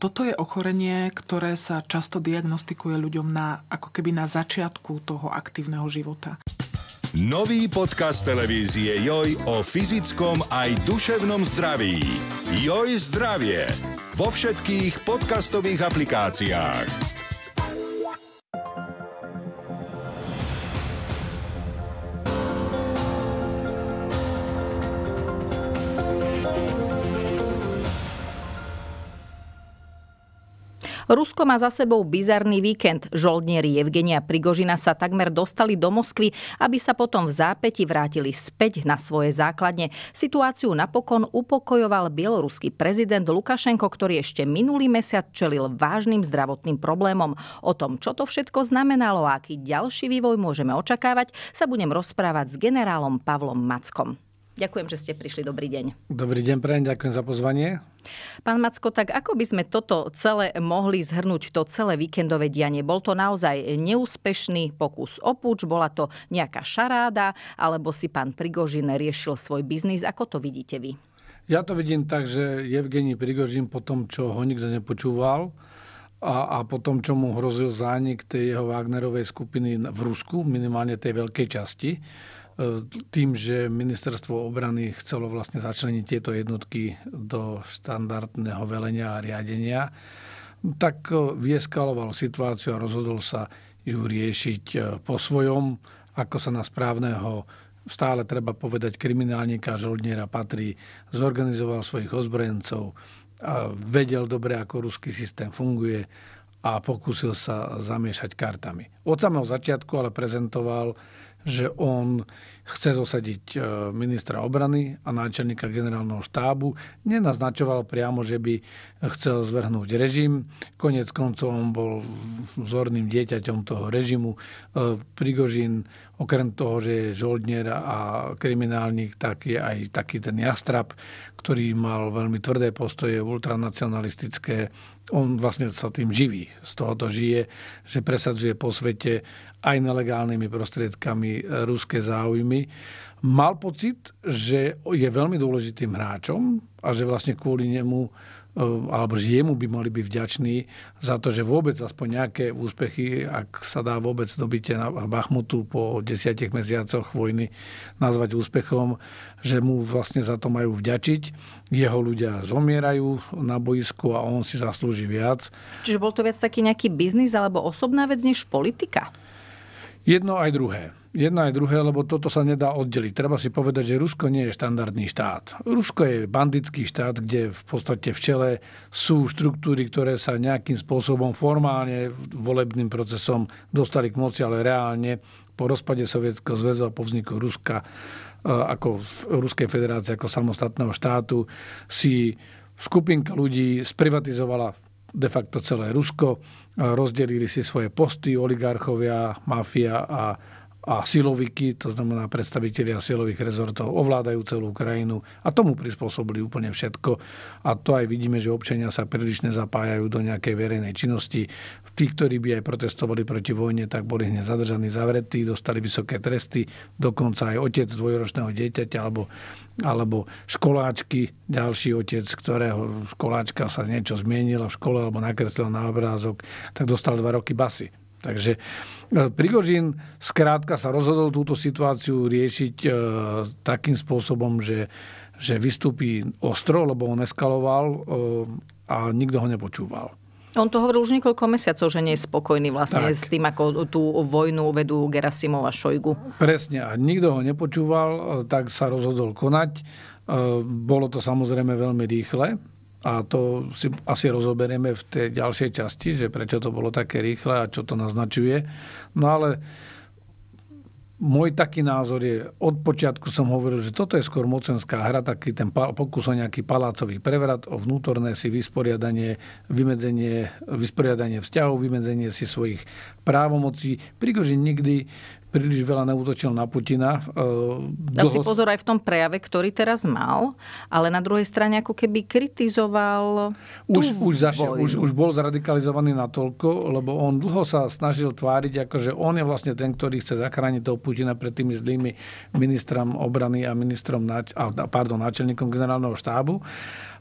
toto je ochorenie, ktoré sa často diagnostikuje ľuďom na, ako keby na začiatku toho aktívneho života. Nový podcast televízie Joj o fyzickom aj duševnom zdraví. Joj zdravie vo všetkých podcastových aplikáciách. Rusko má za sebou bizarný víkend. Žoldnieri Evgenia Prigožina sa takmer dostali do Moskvy, aby sa potom v zápäti vrátili späť na svoje základne. Situáciu napokon upokojoval bieloruský prezident Lukašenko, ktorý ešte minulý mesiac čelil vážnym zdravotným problémom. O tom, čo to všetko znamenalo a aký ďalší vývoj môžeme očakávať, sa budem rozprávať s generálom Pavlom Mackom. Ďakujem, že ste prišli. Dobrý deň. Dobrý deň, Preň, ďakujem za pozvanie. Pán Macko, tak ako by sme toto celé mohli zhrnúť, to celé víkendové dianie? Bol to naozaj neúspešný pokus o púč? Bola to nejaká šaráda? Alebo si pán Prigožin riešil svoj biznis? Ako to vidíte vy? Ja to vidím tak, že Evgení Prigožin po tom, čo ho nikto nepočúval, a, a po tom, čo mu hrozil zánik tej jeho Wagnerovej skupiny v Rusku, minimálne tej veľkej časti, E, tým, že ministerstvo obrany chcelo vlastne začleniť tieto jednotky do štandardného velenia a riadenia, tak e, vieskaloval situáciu a rozhodol sa ju riešiť e, po svojom, ako sa na správneho stále treba povedať kriminálnika žoldniera patrí, zorganizoval svojich ozbrojencov, a vedel dobre, ako ruský systém funguje a pokúsil sa zamiešať kartami. Od samého začiatku ale prezentoval že on chce dosadiť e, ministra obrany a náčelníka generálneho štábu. Nenaznačoval priamo, že by chcel zvrhnúť režim. Konec koncov on bol vzorným dieťaťom toho režimu. E, Prigožín, okrem toho, že je žoldnier a kriminálnik, tak je aj taký ten jastrap, ktorý mal veľmi tvrdé postoje, ultranacionalistické. On vlastne sa tým živí, z tohoto žije, že presadzuje po svete aj nelegálnymi prostriedkami e, ruské záujmy. Mal pocit, že je veľmi dôležitým hráčom a že vlastne kvôli nemu Ehm, alebo že jemu by mali byť vďační za to, že vôbec aspoň nejaké úspechy, ak sa dá vôbec dobitie na Bachmutu po desiatich mesiacoch vojny nazvať úspechom, že mu vlastne za to majú vďačiť. Jeho ľudia zomierajú na boisku a on si zaslúži viac. Čiže bol to viac taký nejaký biznis alebo osobná vec než politika? Jedno aj druhé. Jedno aj druhé, lebo toto sa nedá oddeliť. Treba si povedať, že Rusko nie je štandardný štát. Rusko je bandický štát, kde v podstate v čele sú štruktúry, ktoré sa nejakým spôsobom formálne volebným procesom dostali k moci, ale reálne po rozpade Sovietskeho zväzu a po vzniku Ruska e, ako v Ruskej federácie ako samostatného štátu si skupinka ľudí sprivatizovala de facto celé Rusko, rozdelili si svoje posty oligarchovia, mafia a a siloviky, to znamená predstavitelia silových rezortov, ovládajú celú krajinu a tomu prispôsobili úplne všetko. A to aj vidíme, že občania sa príliš nezapájajú do nejakej verejnej činnosti. Tí, ktorí by aj protestovali proti vojne, tak boli hneď zadržaní, zavretí, dostali vysoké tresty, dokonca aj otec dvojročného dieťaťa alebo, alebo školáčky, ďalší otec, ktorého školáčka sa niečo zmienila v škole alebo nakreslil na obrázok, tak dostal dva roky basy. Takže e, Prigožín skrátka sa rozhodol túto situáciu riešiť e, takým spôsobom, že, že vystúpi ostro, lebo on eskaloval e, a nikto ho nepočúval. On to hovoril už niekoľko mesiacov, že nie je spokojný vlastne tak. s tým, ako tú vojnu vedú Gerasimov a Šojgu. Presne. A nikto ho nepočúval, e, tak sa rozhodol konať. E, bolo to samozrejme veľmi rýchle, a to si asi rozoberieme v tej ďalšej časti, že prečo to bolo také rýchle a čo to naznačuje. No ale môj taký názor je, od počiatku som hovoril, že toto je skôr mocenská hra, taký ten pokus o nejaký palácový prevrat, o vnútorné si vysporiadanie, vymedzenie, vysporiadanie vzťahov, vymedzenie si svojich právomocí. Prigožin nikdy príliš veľa neútočil na Putina. Eh, Dal dlho... si pozor aj v tom prejave, ktorý teraz mal, ale na druhej strane ako keby kritizoval už, už, zašiel, už, už bol zradikalizovaný toľko, lebo on dlho sa snažil tváriť, ako že on je vlastne ten, ktorý chce zachrániť toho Putina pred tými zlými ministrom obrany a ministrom, pardon, náčelníkom generálneho štábu.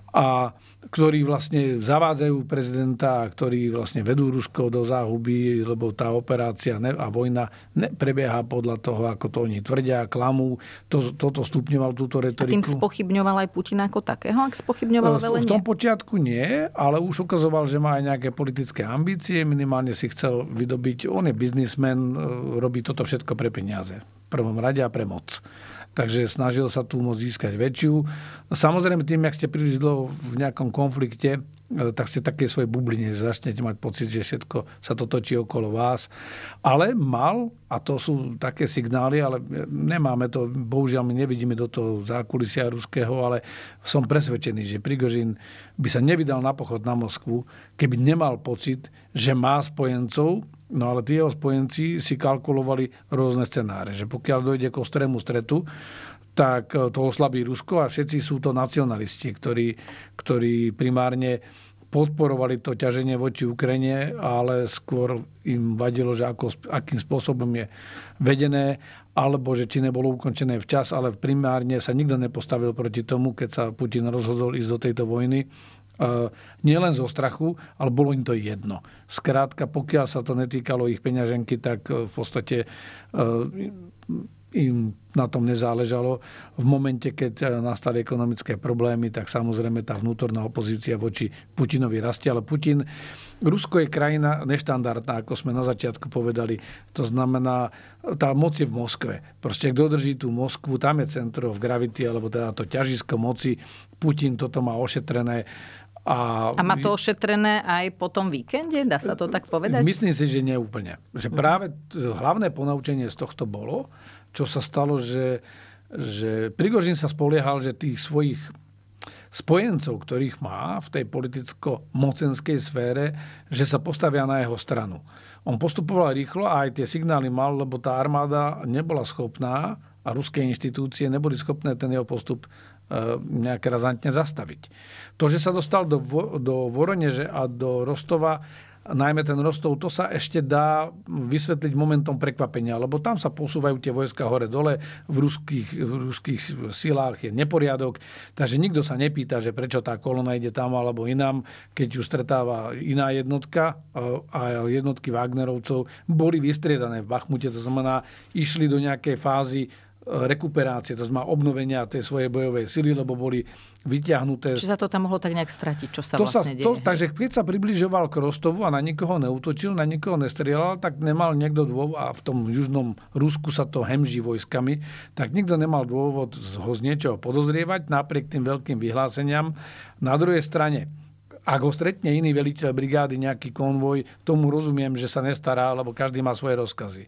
A ktorí vlastne zavádzajú prezidenta, ktorí vlastne vedú Rusko do záhuby, lebo tá operácia a vojna prebieha podľa toho, ako to oni tvrdia, klamú. To, toto stupňoval túto retoriku. A tým spochybňoval aj Putina ako takého, ak spochybňoval velenie? V tom počiatku nie, ale už ukazoval, že má aj nejaké politické ambície, minimálne si chcel vydobiť. On je biznismen, e, robí toto všetko pre peniaze. V prvom rade a pre moc. Takže snažil sa tú moc získať väčšiu. No samozrejme, tým, ak ste príliš dlho v nejakom konflikte, e, tak ste také svoje bubline, že začnete mať pocit, že všetko sa to točí okolo vás. Ale mal, a to sú také signály, ale e, nemáme to, bohužiaľ my nevidíme do toho zákulisia ruského, ale som presvedčený, že Prigožin by sa nevydal na pochod na Moskvu, keby nemal pocit, že má spojencov, no ale tie jeho spojenci si kalkulovali rôzne scenáre, že pokiaľ dojde k ostrému stretu, tak e, to oslabí Rusko a všetci sú to nacionalisti, ktorí, ktorí primárne podporovali to ťaženie voči Ukrajine, ale skôr im vadilo, že ako, akým spôsobom je vedené, alebo že či nebolo ukončené včas, ale primárne sa nikto nepostavil proti tomu, keď sa Putin rozhodol ísť do tejto vojny. E, nielen zo strachu, ale bolo im to jedno. Skrátka, pokiaľ sa to netýkalo ich peňaženky, tak e, v podstate im na tom nezáležalo. V momente, keď eh, nastali ekonomické problémy, tak samozrejme tá vnútorná opozícia voči Putinovi rastie, ale Putin... Rusko je krajina neštandardná, ako sme na začiatku povedali. To znamená, tá moc je v Moskve. Proste kto drží tú Moskvu, tam je centro v gravity, alebo teda to ťažisko moci. Putin toto má ošetrené. A, a má to ošetrené aj po tom víkende? Dá sa to tak povedať? Myslím si, že neúplne. Že práve hlavné ponaučenie z tohto bolo, čo sa stalo, že, že Prigožin sa spoliehal, že tých svojich spojencov, ktorých má v tej politicko-mocenskej sfére, že sa postavia na jeho stranu. On postupoval rýchlo a aj tie signály mal, lebo tá armáda nebola schopná a ruské inštitúcie neboli schopné ten jeho postup e, nejaké razantne zastaviť. To, že sa dostal do, do Voroneže a do Rostova, najmä ten Rostov, to sa ešte dá vysvetliť momentom prekvapenia, lebo tam sa posúvajú tie vojska hore-dole, v ruských, v ruských silách je neporiadok, takže nikto sa nepýta, že prečo tá kolona ide tam alebo inám, keď ju stretáva iná jednotka eh, a jednotky Wagnerovcov boli vystriedané v Bachmute, to znamená, išli do nejakej fázy rekuperácie, to znamená obnovenia tej svojej bojovej sily, lebo boli vyťahnuté. Či sa to tam mohlo tak nejak stratiť, čo sa to vlastne sa, deje? takže keď sa približoval k Rostovu a na nikoho neutočil, na nikoho nestrieľal, tak nemal niekto dôvod, a v tom južnom Rusku sa to hemží vojskami, tak nikto nemal dôvod ho z niečoho podozrievať, napriek tým veľkým vyhláseniam. Na druhej strane, ak ho stretne iný veliteľ brigády, nejaký konvoj, tomu rozumiem, že sa nestará, lebo každý má svoje rozkazy.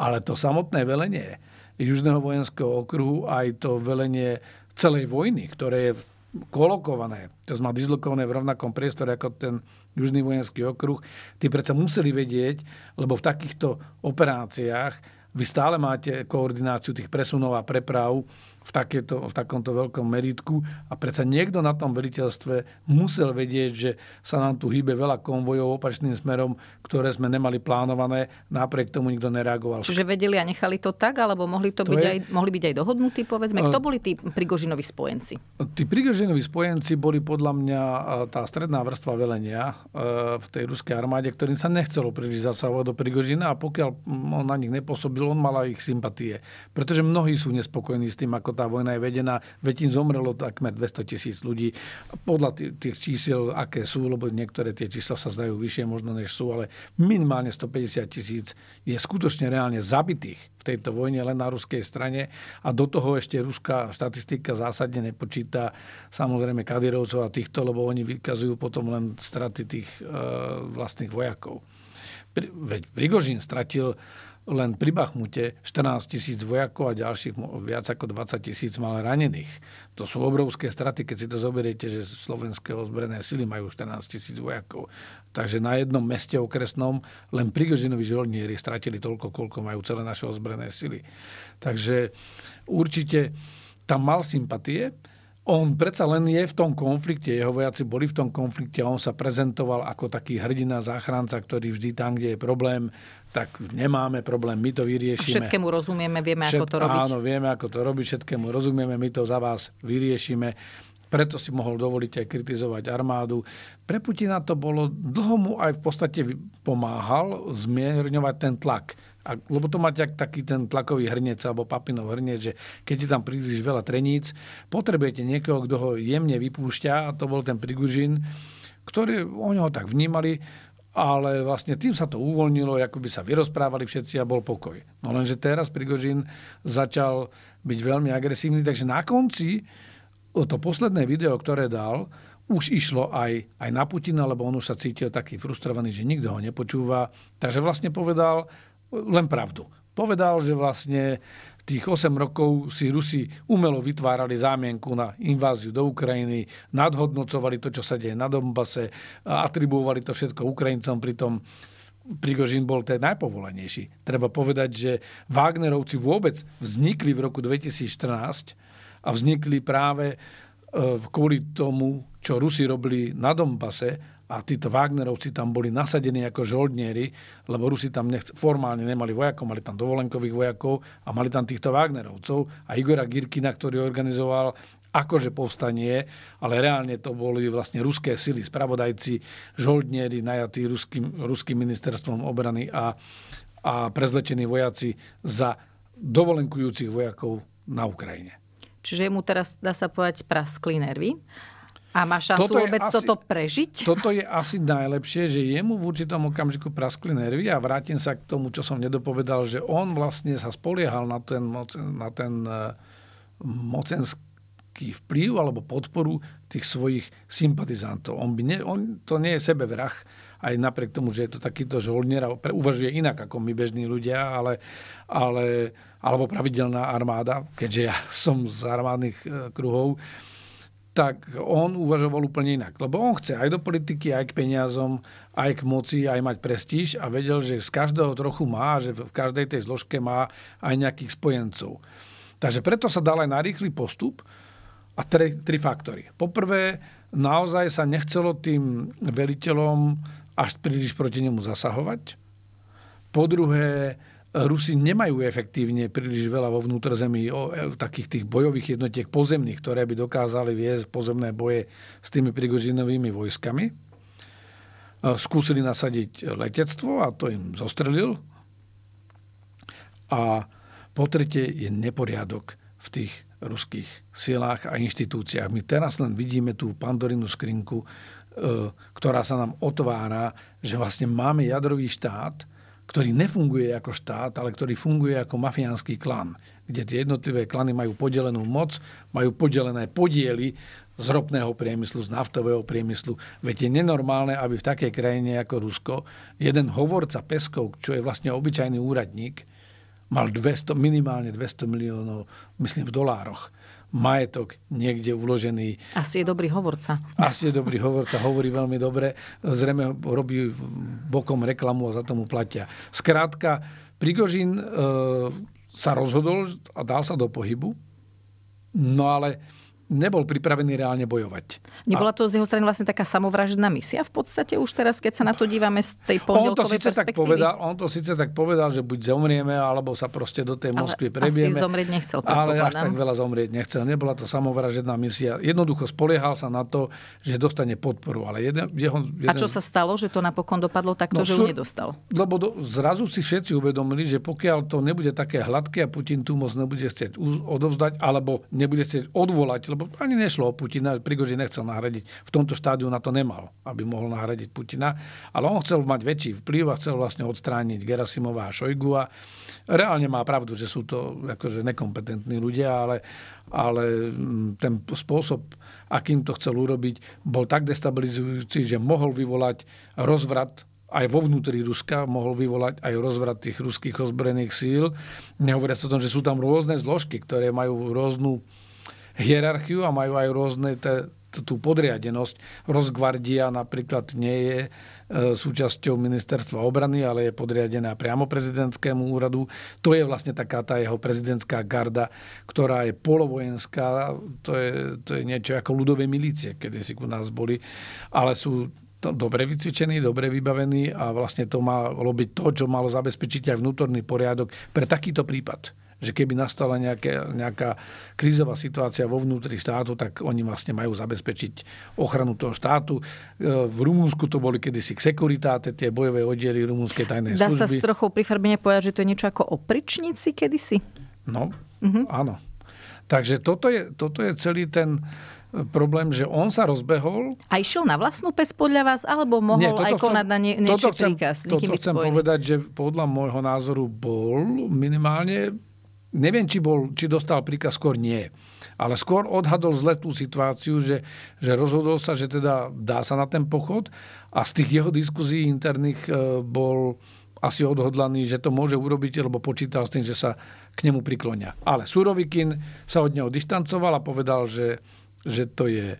Ale to samotné velenie, Južného vojenského okruhu aj to velenie celej vojny, ktoré je kolokované, to znamená dizlokované v rovnakom priestore ako ten Južný vojenský okruh, tí predsa museli vedieť, lebo v takýchto operáciách vy stále máte koordináciu tých presunov a preprav v, takéto, v takomto veľkom meritku a predsa niekto na tom veliteľstve musel vedieť, že sa nám tu hýbe veľa konvojov opačným smerom, ktoré sme nemali plánované, napriek tomu nikto nereagoval. Čiže vedeli a nechali to tak, alebo mohli, to, to byť, je... aj, mohli byť aj dohodnutí, povedzme? E- Kto boli tí Prigožinovi spojenci? Tí Prigožinovi spojenci boli podľa mňa e, tá stredná vrstva velenia e, v tej ruskej armáde, ktorým sa nechcelo príliš zasahovať do Prigožina a pokiaľ on na nich nepôsobil, on mal aj ich sympatie. Pretože mnohí sú nespokojní s tým, ako ako tá vojna je vedená. Veď im zomrelo takmer 200 tisíc ľudí. Podľa tých čísel, aké sú, lebo niektoré tie čísla sa zdajú vyššie možno než sú, ale minimálne 150 tisíc je skutočne reálne zabitých v tejto vojne len na ruskej strane a do toho ešte ruská štatistika zásadne nepočíta samozrejme Kadirovcov a týchto, lebo oni vykazujú potom len straty tých e, vlastných vojakov. Pri, veď Prigožín stratil len pri Bachmute 14 tisíc vojakov a ďalších viac ako 20 tisíc mal ranených. To sú obrovské straty, keď si to zoberiete, že slovenské ozbrojené sily majú 14 tisíc vojakov. Takže na jednom meste okresnom len Prigožinovi žolnieri stratili toľko, koľko majú celé naše ozbrojené sily. Takže určite tam mal sympatie, on predsa len je v tom konflikte, jeho vojaci boli v tom konflikte a on sa prezentoval ako taký hrdina, záchranca, ktorý vždy tam, kde je problém, tak nemáme problém, my to vyriešime. A všetkému rozumieme, vieme, Všet... ako to robiť. Áno, vieme, ako to robiť, všetkému rozumieme, my to za vás vyriešime. Preto si mohol dovoliť aj kritizovať armádu. Pre Putina to bolo, dlho mu aj v podstate pomáhal zmierňovať ten tlak a, lebo to má tak, taký ten tlakový hrnec alebo papinov hrniec, že keď je tam príliš veľa treníc, potrebujete niekoho, kto ho jemne vypúšťa a to bol ten Prigužin, ktorý o neho tak vnímali, ale vlastne tým sa to uvoľnilo, ako by sa vyrozprávali všetci a bol pokoj. No lenže teraz Prigožin začal byť veľmi agresívny, takže na konci to posledné video, ktoré dal, už išlo aj, aj na Putina, lebo on už sa cítil taký frustrovaný, že nikto ho nepočúva. Takže vlastne povedal, len pravdu. Povedal, že vlastne tých 8 rokov si Rusi umelo vytvárali zámienku na inváziu do Ukrajiny, nadhodnocovali to, čo sa deje na dombase, atribuovali to všetko Ukrajincom, pritom Prigožin bol ten najpovolenejší. Treba povedať, že Wagnerovci vôbec vznikli v roku 2014 a vznikli práve e, kvôli tomu, čo Rusi robili na dombase a títo Wagnerovci tam boli nasadení ako žoldnieri, lebo Rusi tam nech- formálne nemali vojakov, mali tam dovolenkových vojakov a mali tam týchto Wagnerovcov a Igora Girkina, ktorý organizoval akože povstanie, ale reálne to boli vlastne ruské sily, spravodajci, žoldnieri najatí ruským, ruským ministerstvom obrany a, a prezlečení vojaci za dovolenkujúcich vojakov na Ukrajine. Čiže mu teraz, dá sa povedať, praskli nervy. A má šancu toto vôbec asi, toto prežiť? Toto je asi najlepšie, že jemu v určitom okamžiku praskli nervy a vrátim sa k tomu, čo som nedopovedal, že on vlastne sa spoliehal na ten, moc, na ten e, mocenský vplyv alebo podporu tých svojich sympatizantov. On, by ne, on to nie je sebevrah, aj napriek tomu, že je to takýto žolnier a uvažuje inak ako my bežní ľudia, ale, ale, alebo pravidelná armáda, keďže ja som z armádnych e, kruhov, tak on uvažoval úplne inak. Lebo on chce aj do politiky, aj k peniazom, aj k moci, aj mať prestíž a vedel, že z každého trochu má, že v každej tej zložke má aj nejakých spojencov. Takže preto sa dal aj na rýchly postup a tri, tri faktory. Poprvé, naozaj sa nechcelo tým veliteľom až príliš proti nemu zasahovať. Po druhé, Rusi nemajú efektívne príliš veľa vo vnútrzemí o, e, takých tých bojových jednotiek pozemných, ktoré by dokázali viesť pozemné boje s tými prigožinovými vojskami. E, skúsili nasadiť letectvo a to im zostrelil. A po tretie je neporiadok v tých ruských silách a inštitúciách. My teraz len vidíme tú pandorinu skrinku, e, ktorá sa nám otvára, že vlastne máme jadrový štát, ktorý nefunguje ako štát, ale ktorý funguje ako mafiánsky klan, kde tie jednotlivé klany majú podelenú moc, majú podelené podiely z ropného priemyslu, z naftového priemyslu. Veď je nenormálne, aby v takej krajine ako Rusko jeden hovorca Peskov, čo je vlastne obyčajný úradník, mal 200, minimálne 200 miliónov, myslím, v dolároch majetok niekde uložený. Asi je dobrý hovorca. Asi je dobrý hovorca, hovorí veľmi dobre. Zrejme robí bokom reklamu a za tomu platia. Skrátka, Prigožin e, sa rozhodol a dal sa do pohybu, no ale nebol pripravený reálne bojovať. Nebola to z jeho strany vlastne taká samovraždná misia v podstate už teraz, keď sa na to dívame z tej pondelkovej on to tak povedal, On to síce tak povedal, že buď zomrieme, alebo sa proste do tej Moskvy prebieme. Ale zomrieť nechcel. Ale až tak veľa zomrieť nechcel. Nebola to samovražedná misia. Jednoducho spoliehal sa na to, že dostane podporu. Ale jeden, jeho, jeden... A čo sa stalo, že to napokon dopadlo takto, no, že ju nedostal? Lebo do, zrazu si všetci uvedomili, že pokiaľ to nebude také hladké a Putin tú moc nebude chcieť odovzdať, alebo nebude chcieť odvolať, lebo ani nešlo o Putina, Prigožin nechcel nahradiť, v tomto štádiu na to nemal, aby mohol nahradiť Putina, ale on chcel mať väčší vplyv a chcel vlastne odstrániť Gerasimova a Šojgu a reálne má pravdu, že sú to akože nekompetentní ľudia, ale, ale mm, ten spôsob, akým to chcel urobiť, bol tak destabilizujúci, že mohol vyvolať rozvrat aj vo vnútri Ruska mohol vyvolať aj rozvrat tých ruských ozbrojených síl. Nehovoriac o tom, že sú tam rôzne zložky, ktoré majú rôznu hierarchiu a majú aj rôzne t- tú podriadenosť. Rozgvardia napríklad nie je e, súčasťou ministerstva obrany, ale je podriadená priamo prezidentskému úradu. To je vlastne taká tá jeho prezidentská garda, ktorá je polovojenská. To je, to je niečo ako ľudové milície, kedy si ku nás boli. Ale sú dobre vycvičený, dobre vybavený a vlastne to malo byť to, čo malo zabezpečiť aj vnútorný poriadok pre takýto prípad že keby nastala nejaká, nejaká krízová situácia vo vnútri štátu, tak oni vlastne majú zabezpečiť ochranu toho štátu. E, v Rumúnsku to boli kedysi sekuritáte, tie bojové oddiely rumúnskej tajnej Dá služby. Dá sa s trochou prifarbenia povedať, že to je niečo ako opričníci kedysi? No, mm-hmm. áno. Takže toto je, toto je celý ten e, problém, že on sa rozbehol. A išiel na vlastnú pes podľa vás, alebo mohol Nie, aj konať chcem, na nie, niečo príkaz? Toto chcem, toto chcem povedať, že podľa môjho názoru bol minimálne neviem, či, bol, či dostal príkaz, skôr nie. Ale skôr odhadol zle tú situáciu, že, že rozhodol sa, že teda dá sa na ten pochod a z tých jeho diskuzí interných e, bol asi odhodlaný, že to môže urobiť, lebo počítal s tým, že sa k nemu priklonia. Ale Surovikin sa od neho distancoval a povedal, že, že to je e,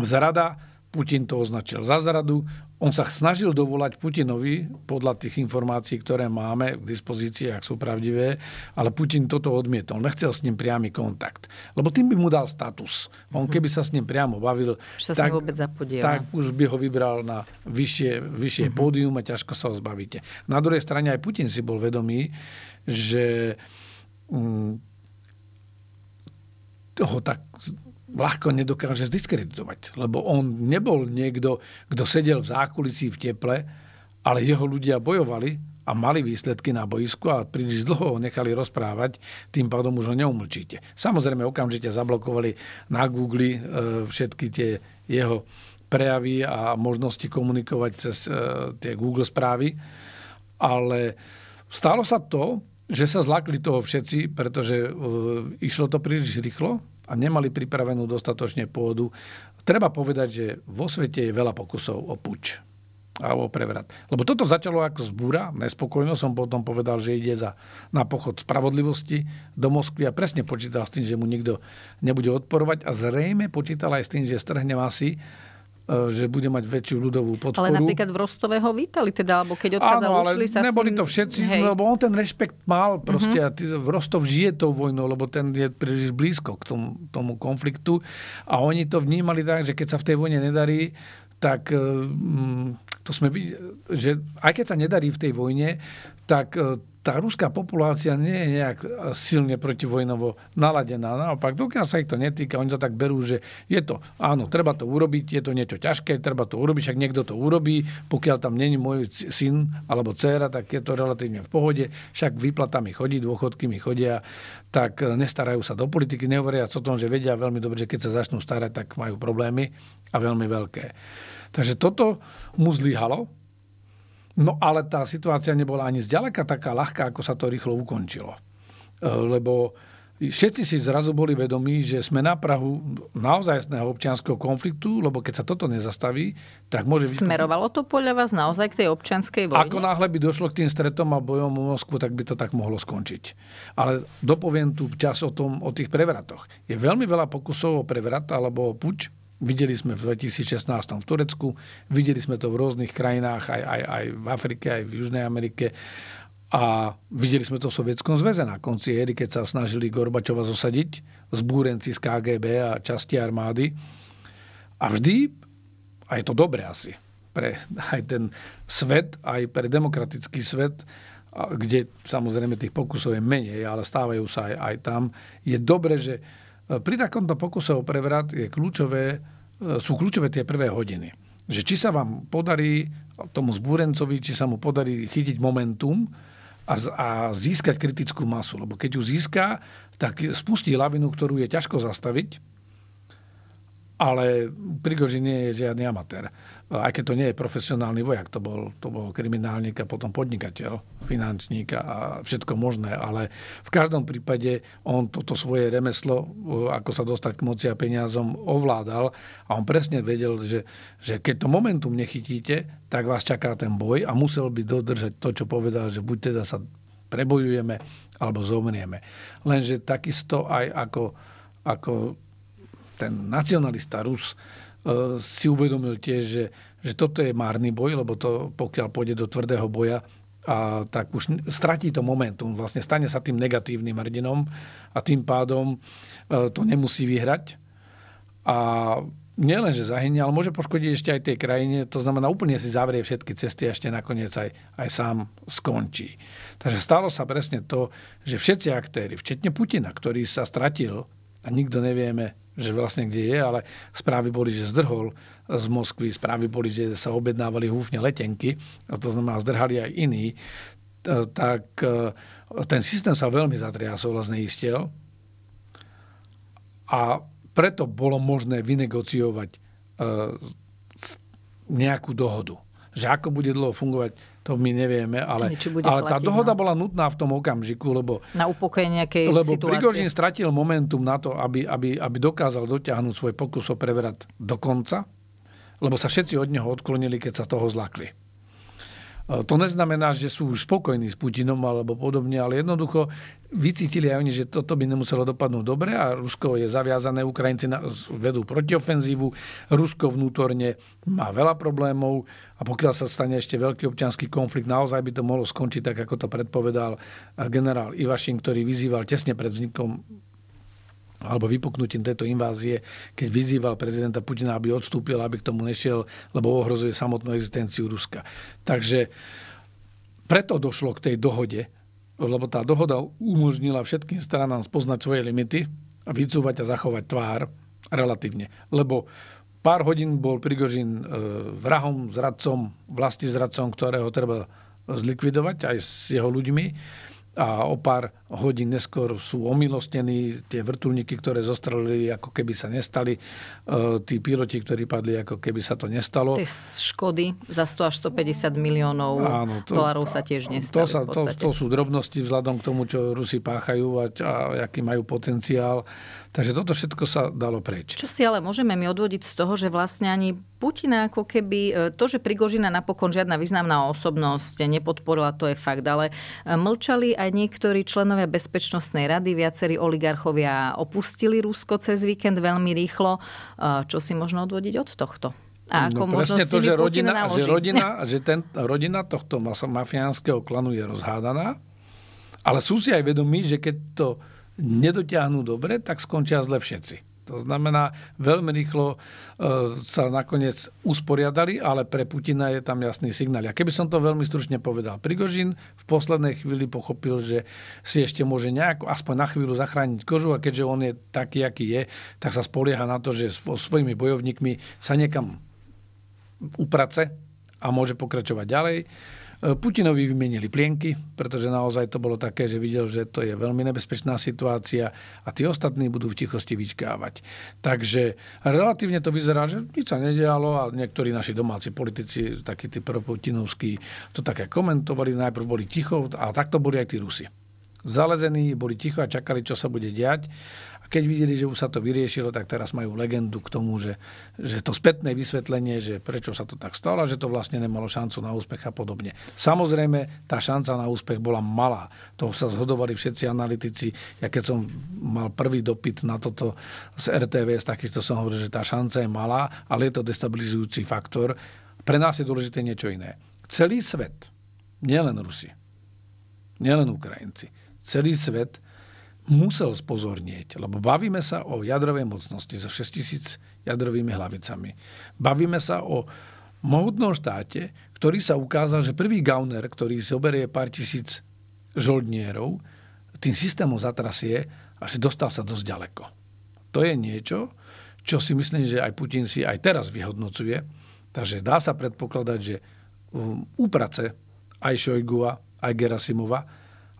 zrada. Putin to označil za zradu. On sa snažil dovolať Putinovi, podľa tých informácií, ktoré máme k dispozícii, ak sú pravdivé, ale Putin toto odmietol. Nechcel s ním priamy kontakt. Lebo tým by mu dal status. On mhm. keby sa s ním priamo bavil, už sa tak, vôbec tak už by ho vybral na vyššie, vyššie uh-huh. pódium a ťažko sa ho zbavíte. Na druhej strane aj Putin si bol vedomý, že hm, ho tak ľahko nedokáže zdiskreditovať. Lebo on nebol niekto, kto sedel v zákulisí v teple, ale jeho ľudia bojovali a mali výsledky na boisku a príliš dlho ho nechali rozprávať, tým pádom už ho neumlčíte. Samozrejme, okamžite zablokovali na Google e, všetky tie jeho prejavy a možnosti komunikovať cez e, tie Google správy, ale stalo sa to, že sa zlakli toho všetci, pretože e, išlo to príliš rýchlo, a nemali pripravenú dostatočne pôdu. Treba povedať, že vo svete je veľa pokusov o puč a o prevrat. Lebo toto začalo ako zbúra, nespokojno som potom povedal, že ide za, na pochod spravodlivosti do Moskvy a presne počítal s tým, že mu nikto nebude odporovať a zrejme počítal aj s tým, že strhne masy E, že bude mať väčšiu ľudovú podporu. Ale napríklad v Rostove ho vítali, teda, alebo keď odchádzal Áno, ale sa neboli to všetci, hej. lebo on ten rešpekt mal proste mm-hmm. a tý, v Rostov žije tou vojnou, lebo ten je príliš blízko k tomu, tomu konfliktu a oni to vnímali tak, že keď sa v tej vojne nedarí, tak e, to sme videli, že aj keď sa nedarí v tej vojne, tak e, tá ruská populácia nie je nejak e, silne protivojnovo naladená. Naopak, dokiaľ sa ich to netýka, oni to tak berú, že je to, áno, treba to urobiť, je to niečo ťažké, treba to urobiť, však niekto to urobí, pokiaľ tam není môj syn alebo dcéra, tak je to relatívne v pohode, však výplata mi chodí, dôchodky mi chodia, tak e, nestarajú sa do politiky, nehovoria o tom, že vedia veľmi dobre, že keď sa začnú starať, tak majú problémy a veľmi veľké. Takže toto mu zlyhalo. No ale tá situácia nebola ani zďaleka taká ľahká, ako sa to rýchlo ukončilo. E, lebo všetci si zrazu boli vedomí, že sme na Prahu naozajstného občianského konfliktu, lebo keď sa toto nezastaví, tak môže byť... Smerovalo to podľa vás naozaj k tej občianskej vojne? Ako náhle by došlo k tým stretom a bojom o Moskvu, tak by to tak mohlo skončiť. Ale dopoviem tu čas o, tom, o tých prevratoch. Je veľmi veľa pokusov o prevrat alebo o puč, Videli sme v 2016 v Turecku, videli sme to v rôznych krajinách, aj, aj, aj v Afrike, aj v Južnej Amerike. A videli sme to v Sovietskom zväze na konci éry, keď sa snažili Gorbačova zosadiť, zbúrenci z KGB a časti armády. A vždy, a je to dobre asi, pre aj ten svet, aj pre demokratický svet, kde samozrejme tých pokusov je menej, ale stávajú sa aj, aj tam, je dobre, že pri takomto pokuse o prevrat je kľúčové, e, sú kľúčové tie prvé hodiny. Že či sa vám podarí tomu zbúrencovi, či sa mu podarí chytiť momentum a, a získať kritickú masu. Lebo keď ju získa, tak spustí lavinu, ktorú je ťažko zastaviť ale Prigoži nie je žiadny amatér. Aj keď to nie je profesionálny vojak, to bol, to bol kriminálnik a potom podnikateľ, finančník a všetko možné, ale v každom prípade on toto svoje remeslo, e, ako sa dostať k moci a peniazom, ovládal a on presne vedel, že, že keď to momentum nechytíte, tak vás čaká ten boj a musel by dodržať to, čo povedal, že buď teda sa prebojujeme alebo zomrieme. Lenže takisto aj ako, ako ten nacionalista Rus e, si uvedomil tiež, že, že toto je márny boj, lebo to pokiaľ pôjde do tvrdého boja, a tak už stratí to momentum, vlastne stane sa tým negatívnym hrdinom a tým pádom e, to nemusí vyhrať. A nielen, že zahynie, ale môže poškodiť ešte aj tej krajine, to znamená úplne si zavrie všetky cesty a ešte nakoniec aj, aj sám skončí. Takže stalo sa presne to, že všetci aktéry, včetne Putina, ktorý sa stratil a nikto nevieme, že vlastne kde je, ale správy boli, že zdrhol z Moskvy, správy boli, že sa objednávali húfne letenky, a to znamená, zdrhali aj iní, e, tak e, ten systém sa veľmi zatriasol a zneistil. Vlastne a preto bolo možné vynegociovať e, nejakú dohodu. Že ako bude dlho fungovať to my nevieme, ale, ale platiť, tá dohoda no. bola nutná v tom okamžiku, lebo, na upokojenie nejakej lebo situácie. stratil momentum na to, aby, aby, aby dokázal dotiahnuť svoj pokus o prevrat do konca, lebo sa všetci od neho odklonili, keď sa toho zlakli. E, to neznamená, že sú už spokojní s Putinom alebo podobne, ale jednoducho vycítili aj oni, že toto by nemuselo dopadnúť dobre a Rusko je zaviazané, Ukrajinci vedú protiofenzívu, Rusko vnútorne má veľa problémov a pokiaľ sa stane ešte veľký občianský konflikt, naozaj by to mohlo skončiť tak, ako to predpovedal generál Ivašin, ktorý vyzýval tesne pred vznikom alebo vypuknutím tejto invázie, keď vyzýval prezidenta Putina, aby odstúpil, aby k tomu nešiel, lebo ohrozuje samotnú existenciu Ruska. Takže preto došlo k tej dohode, lebo tá dohoda umožnila všetkým stranám spoznať svoje limity a vycúvať a zachovať tvár relatívne. Lebo pár hodín bol Prigožin e, vrahom, zradcom, vlasti zradcom, ktorého treba zlikvidovať aj s jeho ľuďmi a o pár hodín neskôr sú omilostení, tie vrtulníky, ktoré zostrelili, ako keby sa nestali, e, tí piloti, ktorí padli, ako keby sa to nestalo. Tie škody za 100 až 150 miliónov Áno, to, dolarov sa tiež nestali. To, sa, to, to sú drobnosti vzhľadom k tomu, čo Rusi páchajú a, a aký majú potenciál. Takže toto všetko sa dalo preč. Čo si ale môžeme my odvodiť z toho, že vlastne ani Putina ako keby, e, to, že Prigožina napokon žiadna významná osobnosť nepodporila, to je fakt, ale e, mlčali aj niektorí členovia členovia Bezpečnostnej rady, viacerí oligarchovia opustili Rusko cez víkend veľmi rýchlo. E, čo si možno odvodiť od tohto? A no, ako no, možno to, že rodina, naloží. že rodina, že ten, rodina tohto mafiánskeho klanu je rozhádaná, ale sú si aj vedomí, že keď to nedotiahnu dobre, tak skončia zle všetci. To znamená, veľmi rýchlo e, sa nakoniec usporiadali, ale pre Putina je tam jasný signál. A keby som to veľmi stručne povedal, Prigožin v poslednej chvíli pochopil, že si ešte môže nejako, aspoň na chvíľu zachrániť kožu a keďže on je taký, aký je, tak sa spolieha na to, že so svojimi bojovníkmi sa niekam uprace a môže pokračovať ďalej. Putinovi vymenili plienky, pretože naozaj to bolo také, že videl, že to je veľmi nebezpečná situácia a tí ostatní budú v tichosti vyčkávať. Takže relatívne to vyzerá, že nič sa nedialo a niektorí naši domáci politici, takí tí proputinovskí, to také komentovali, najprv boli ticho a takto boli aj tí Rusi zalezení, boli ticho a čakali, čo sa bude diať. A keď videli, že už sa to vyriešilo, tak teraz majú legendu k tomu, že, že to spätné vysvetlenie, že prečo sa to tak stalo, že to vlastne nemalo šancu na úspech a podobne. Samozrejme, tá šanca na úspech bola malá. To sa zhodovali všetci analytici. Ja keď som mal prvý dopyt na toto z RTVS, takisto som hovoril, že tá šanca je malá, ale je to destabilizujúci faktor. Pre nás je dôležité niečo iné. Celý svet, nielen Rusi, nielen Ukrajinci, celý svet musel spozornieť, lebo bavíme sa o jadrovej mocnosti so 6000 jadrovými hlavicami. Bavíme sa o mohutnom štáte, ktorý sa ukázal, že prvý gauner, ktorý zoberie pár tisíc žoldnierov, tým systémom zatrasie a že dostal sa dosť ďaleko. To je niečo, čo si myslím, že aj Putin si aj teraz vyhodnocuje. Takže dá sa predpokladať, že úprace aj a aj Gerasimova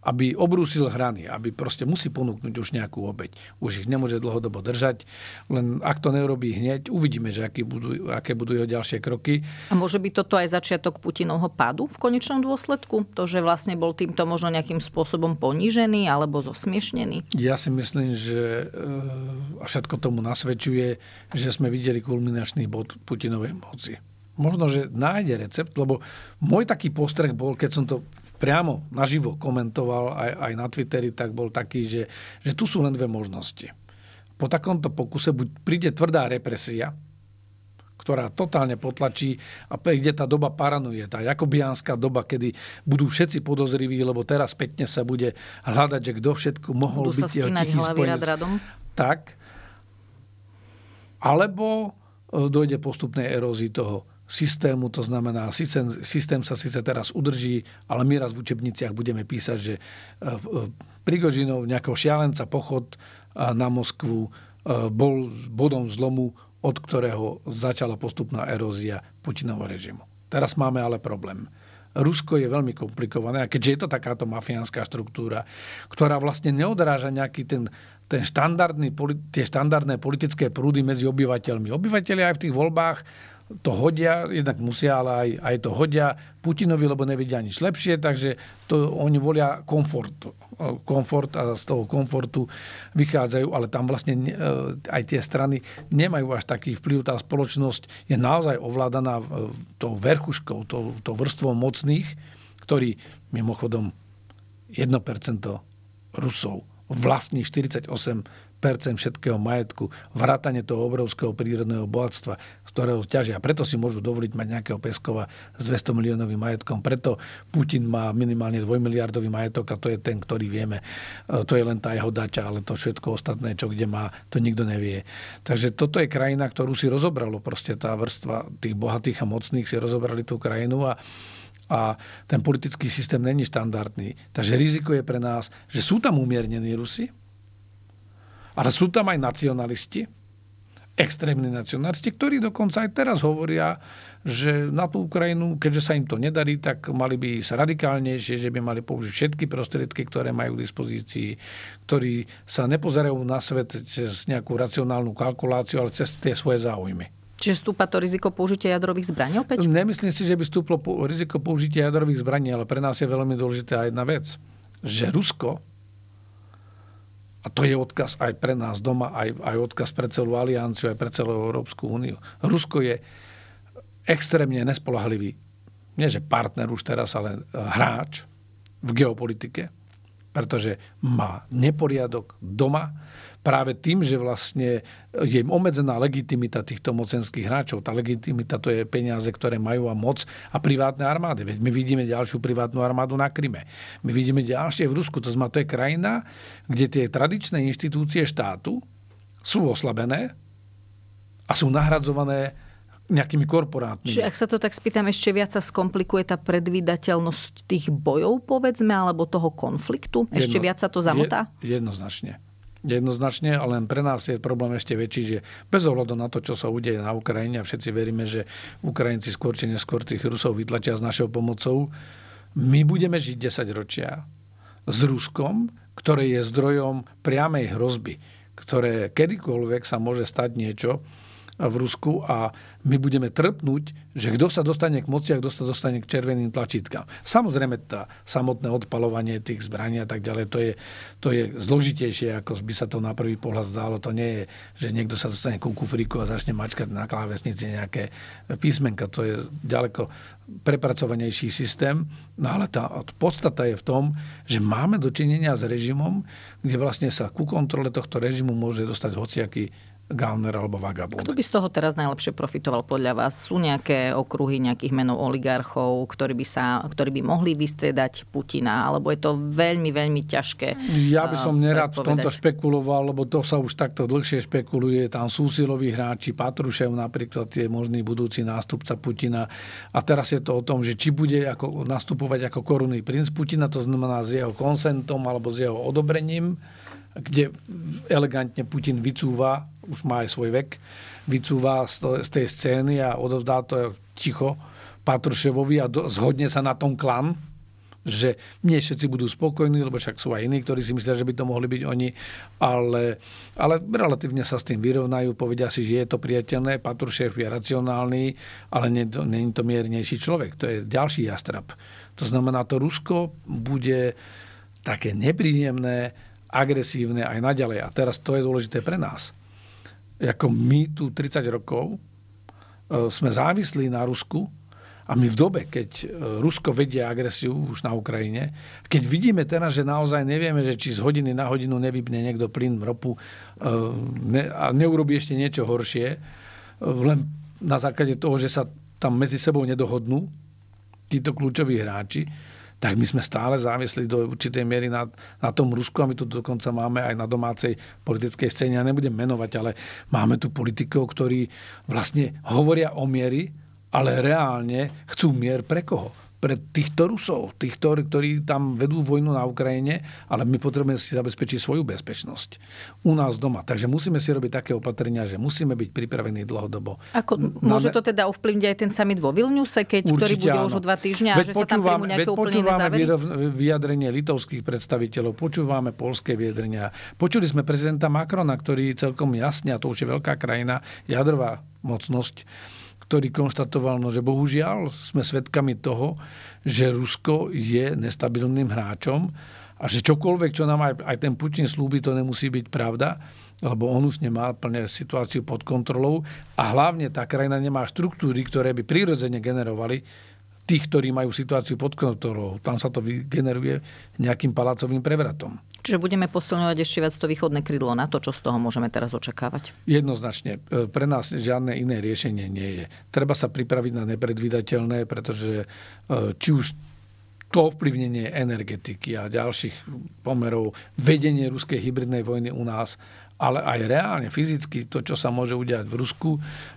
aby obrúsil hrany, aby proste musí ponúknuť už nejakú obeď. Už ich nemôže dlhodobo držať, len ak to neurobí hneď, uvidíme, že aký budú, aké budú jeho ďalšie kroky. A môže byť toto aj začiatok Putinovho pádu v konečnom dôsledku? To, že vlastne bol týmto možno nejakým spôsobom ponížený alebo zosmiešnený? Ja si myslím, že eh, a všetko tomu nasvedčuje, že sme videli kulminačný bod Putinovej moci možno, že nájde recept, lebo môj taký postreh bol, keď som to priamo naživo komentoval aj, aj na Twitteri, tak bol taký, že, že tu sú len dve možnosti. Po takomto pokuse buď príde tvrdá represia, ktorá totálne potlačí a príde tá doba paranoje, tá jakobianská doba, kedy budú všetci podozriví, lebo teraz spätne sa bude hľadať, že kto všetko mohol budú byť jeho tichý spojenec. Tak. Alebo e, dojde postupnej erózii toho systému, to znamená, systém, systém sa síce teraz udrží, ale my raz v učebniciach budeme písať, že e, e, Prigožinov, nejakého šialenca, pochod e, na Moskvu bol bodom zlomu, od ktorého začala postupná erózia Putinovho režimu. Teraz máme ale problém. Rusko je veľmi komplikované a keďže je to takáto mafiánska štruktúra, ktorá vlastne neodráža nejaký ten, ten štandardný, tie štandardné politické prúdy medzi obyvateľmi. Obyvateľia aj v tých voľbách to hodia, jednak musia, ale aj, aj to hodia Putinovi, lebo nevedia nič lepšie, takže to oni volia komfort, komfort a z toho komfortu vychádzajú, ale tam vlastne eh, aj tie strany nemajú až taký vplyv, tá spoločnosť je naozaj ovládaná tou verchuškou, tou, tou vrstvou mocných, ktorí mimochodom 1% Rusov vlastní 48% všetkého majetku, vrátane toho obrovského prírodného bohatstva, ktorého ťažia. Preto si môžu dovoliť mať nejakého Peskova s 200 miliónovým majetkom. Preto Putin má minimálne 2 miliardový majetok a to je ten, ktorý vieme. E, to je len tá jeho daťa, ale to všetko ostatné, čo kde má, to nikto nevie. Takže toto je krajina, ktorú si rozobralo proste tá vrstva tých bohatých a mocných si rozobrali tú krajinu a a ten politický systém není štandardný. Takže riziko je pre nás, že sú tam umiernení Rusi, ale sú tam aj nacionalisti, extrémni nacionalisti, ktorí dokonca aj teraz hovoria, že na tú Ukrajinu, keďže sa im to nedarí, tak mali by ísť radikálnejšie, že by mali použiť všetky prostriedky, ktoré majú k dispozícii, ktorí sa nepozerajú na svet cez nejakú racionálnu kalkuláciu, ale cez tie svoje záujmy. Čiže stúpa to riziko použitia jadrových zbraní opäť? Nemyslím si, že by stúplo riziko použitia jadrových zbraní, ale pre nás je veľmi dôležitá jedna vec, že Rusko a to je odkaz aj pre nás doma, aj, aj odkaz pre celú alianciu, aj pre celú Európsku úniu. Rusko je extrémne nespolahlivý, nie že partner už teraz, ale e, hráč v geopolitike, pretože má neporiadok doma, práve tým, že vlastne je im obmedzená legitimita týchto mocenských hráčov. Tá legitimita to je peniaze, ktoré majú a moc a privátne armády. Veď my vidíme ďalšiu privátnu armádu na Kryme. My vidíme ďalšie v Rusku. To znamená, to je krajina, kde tie tradičné inštitúcie štátu sú oslabené a sú nahradzované nejakými korporátmi. Čiže ak sa to tak spýtam, ešte viac sa skomplikuje tá predvídateľnosť tých bojov, povedzme, alebo toho konfliktu? Ešte Jedno, viac sa to zamotá? Je, jednoznačne jednoznačne, ale len pre nás je problém ešte väčší, že bez ohľadu na to, čo sa udeje na Ukrajine, a všetci veríme, že Ukrajinci skôr či neskôr tých Rusov vytlačia s našou pomocou, my budeme žiť 10 ročia s Ruskom, ktoré je zdrojom priamej hrozby, ktoré kedykoľvek sa môže stať niečo, v Rusku a my budeme trpnúť, že kto sa dostane k moci a kto sa dostane k červeným tlačítkam. Samozrejme, tá samotné odpalovanie tých zbraní a tak ďalej, to je, to je zložitejšie, ako by sa to na prvý pohľad zdálo. To nie je, že niekto sa dostane ku kufriku a začne mačkať na klávesnici nejaké písmenka. To je ďaleko prepracovanejší systém, no ale tá podstata je v tom, že máme dočinenia s režimom, kde vlastne sa ku kontrole tohto režimu môže dostať hociaký Gauner alebo Vagabund. Kto by z toho teraz najlepšie profitoval podľa vás? Sú nejaké okruhy nejakých menov oligarchov, ktorí by, sa, ktorí by mohli vystriedať Putina? Alebo je to veľmi, veľmi ťažké Ja by som nerad v tomto špekuloval, lebo to sa už takto dlhšie špekuluje. Tam sú siloví hráči, Patrušev napríklad tie možný budúci nástupca Putina. A teraz je to o tom, že či bude ako, nastupovať ako korunný princ Putina, to znamená s jeho konsentom alebo s jeho odobrením kde elegantne Putin vycúva už má aj svoj vek, vycúva z tej scény a odovzdá to ticho Patruševovi a zhodne sa na tom klan, že nie všetci budú spokojní, lebo však sú aj iní, ktorí si myslia, že by to mohli byť oni, ale, ale relatívne sa s tým vyrovnajú, povedia si, že je to priateľné, Patrušev je racionálny, ale není to miernejší človek, to je ďalší jastrap. To znamená, to Rusko bude také nepríjemné, agresívne aj naďalej. A teraz to je dôležité pre nás ako my tu 30 rokov e, sme závislí na Rusku a my v dobe, keď e, Rusko vedie agresiu už na Ukrajine, keď vidíme teraz, že naozaj nevieme, že či z hodiny na hodinu nevypne niekto plyn, ropu e, a neurobi ešte niečo horšie, len na základe toho, že sa tam medzi sebou nedohodnú títo kľúčoví hráči, tak my sme stále závisli do určitej miery na, na tom Rusku a my tu dokonca máme aj na domácej politickej scéne. Ja nebudem menovať, ale máme tu politikov, ktorí vlastne hovoria o miery, ale reálne chcú mier pre koho? pre týchto Rusov, týchto, ktorí tam vedú vojnu na Ukrajine, ale my potrebujeme si zabezpečiť svoju bezpečnosť u nás doma. Takže musíme si robiť také opatrenia, že musíme byť pripravení dlhodobo. Ako, môže to teda ovplyvniť aj ten summit vo Vilniuse, keď, Určite, ktorý bude áno. už o dva týždňa, veď že počúvam, sa tam veď počúvame vyjadrenie litovských predstaviteľov, počúvame polské vyjadrenia. Počuli sme prezidenta Macrona, ktorý celkom jasne, a to už je veľká krajina, jadrová mocnosť, ktorý konštatoval, no, že bohužiaľ sme svedkami toho, že Rusko je nestabilným hráčom a že čokoľvek, čo nám aj, aj ten Putin slúbi, to nemusí byť pravda, lebo on už nemá plne situáciu pod kontrolou a hlavne tá krajina nemá štruktúry, ktoré by prirodzene generovali tých, ktorí majú situáciu pod kontrolou. Tam sa to vygeneruje nejakým palácovým prevratom. Čiže budeme posilňovať ešte viac to východné krídlo na to, čo z toho môžeme teraz očakávať? Jednoznačne. E, pre nás žiadne iné riešenie nie je. Treba sa pripraviť na nepredvídateľné, pretože e, či už to ovplyvnenie energetiky a ďalších pomerov, vedenie ruskej hybridnej vojny u nás ale aj reálne, fyzicky, to, čo sa môže udiať v Rusku,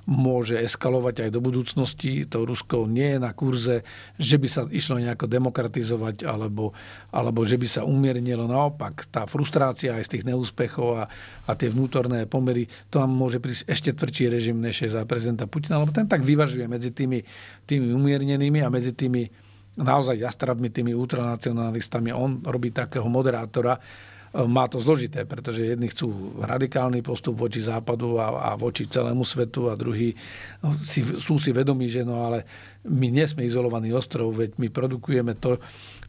môže eskalovať aj do budúcnosti. To Rusko nie je na kurze, že by sa išlo nejako demokratizovať alebo, alebo že by sa umiernilo. Naopak, tá frustrácia aj z tých neúspechov a, a tie vnútorné pomery, to vám môže prísť ešte tvrdší režim než je za prezidenta Putina, lebo ten tak vyvažuje medzi tými, tými umiernenými a medzi tými naozaj jastrabmi, tými ultranacionalistami. On robí takého moderátora, má to zložité, pretože jedni chcú radikálny postup voči západu a, a voči celému svetu a druhí no, si, sú si vedomí, že no ale my nie sme izolovaný ostrov, veď my produkujeme to,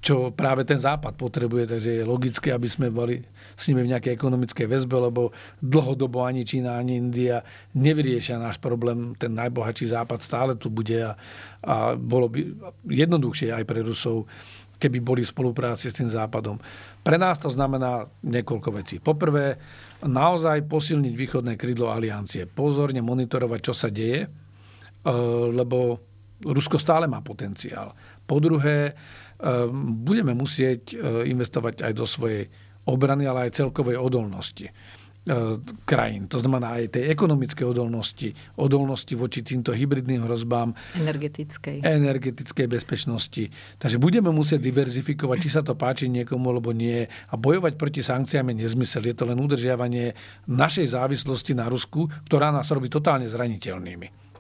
čo práve ten západ potrebuje, takže je logické, aby sme boli s nimi v nejakej ekonomickej väzbe, lebo dlhodobo ani Čína, ani India nevyriešia náš problém, ten najbohatší západ stále tu bude a, a bolo by jednoduchšie aj pre Rusov keby boli v spolupráci s tým Západom. Pre nás to znamená niekoľko vecí. Poprvé, naozaj posilniť východné krídlo aliancie. Pozorne monitorovať, čo sa deje, e, lebo Rusko stále má potenciál. Po druhé, e, budeme musieť e, investovať aj do svojej obrany, ale aj celkovej odolnosti. E, krajín. To znamená aj tej ekonomické odolnosti, odolnosti voči týmto hybridným hrozbám. Energetickej. Energetickej bezpečnosti. Takže budeme musieť diverzifikovať, či sa to páči niekomu, alebo nie. A bojovať proti sankciám je nezmysel. Je to len udržiavanie našej závislosti na Rusku, ktorá nás robí totálne zraniteľnými.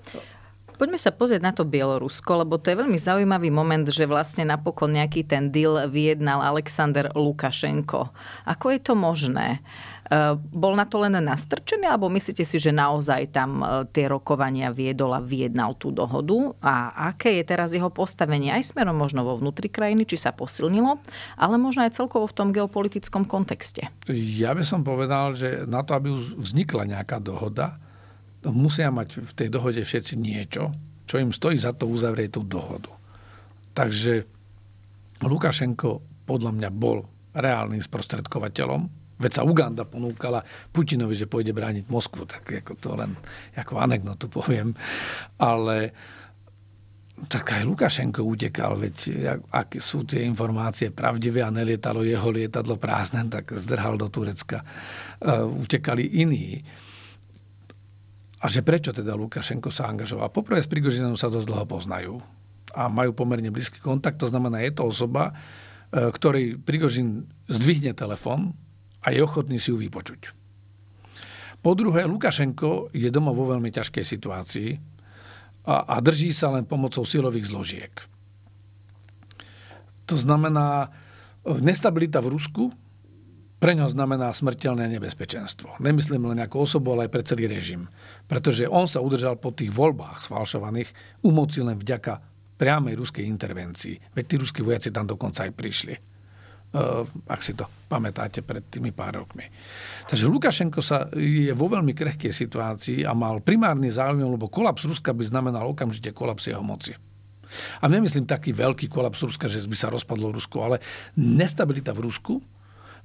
Poďme sa pozrieť na to Bielorusko, lebo to je veľmi zaujímavý moment, že vlastne napokon nejaký ten deal vyjednal Alexander Lukašenko. Ako je to možné? Eh, bol na to len nastrčený, alebo myslíte si, že naozaj tam eh, tie rokovania viedol a vyjednal tú dohodu? A aké je teraz jeho postavenie aj smerom možno vo vnútri krajiny, či sa posilnilo, ale možno aj celkovo v tom geopolitickom kontexte? Ja by som povedal, že na to, aby vznikla nejaká dohoda, musia mať v tej dohode všetci niečo, čo im stojí za to uzavrieť tú dohodu. Takže Lukašenko podľa mňa bol reálnym sprostredkovateľom Veď sa Uganda ponúkala Putinovi, že pôjde brániť Moskvu, tak ako to len ako anekdotu poviem. Ale tak aj Lukašenko utekal, veď ak sú tie informácie pravdivé a nelietalo jeho lietadlo prázdne, tak zdrhal do Turecka. Uh, utekali iní. A že prečo teda Lukašenko sa angažoval? Poprvé s Prigožinom sa dosť dlho poznajú a majú pomerne blízky kontakt, to znamená, je to osoba, e, ktorý Prigožin zdvihne telefon a je ochotný si ju vypočuť. Po druhé, Lukašenko je doma vo veľmi ťažkej situácii a, a drží sa len pomocou silových zložiek. To znamená, nestabilita v Rusku pre ňo znamená smrteľné nebezpečenstvo. Nemyslím len ako osobu, ale aj pre celý režim. Pretože on sa udržal po tých voľbách sfalšovaných u moci len vďaka priamej ruskej intervencii. Veď tí ruskí vojaci tam dokonca aj prišli. Eh, ak si to pamätáte pred tými pár rokmi. Takže Lukašenko sa je vo veľmi krehkej situácii a mal primárny záujem, lebo kolaps Ruska by znamenal okamžite kolaps jeho moci. A nemyslím taký veľký kolaps Ruska, že by sa rozpadlo Rusko, ale nestabilita v Rusku